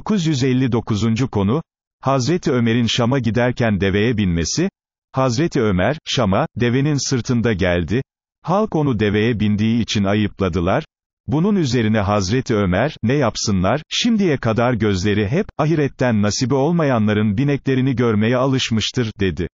959. konu, Hazreti Ömer'in Şam'a giderken deveye binmesi, Hazreti Ömer, Şam'a, devenin sırtında geldi, halk onu deveye bindiği için ayıpladılar, bunun üzerine Hazreti Ömer, ne yapsınlar, şimdiye kadar gözleri hep, ahiretten nasibi olmayanların bineklerini görmeye alışmıştır, dedi.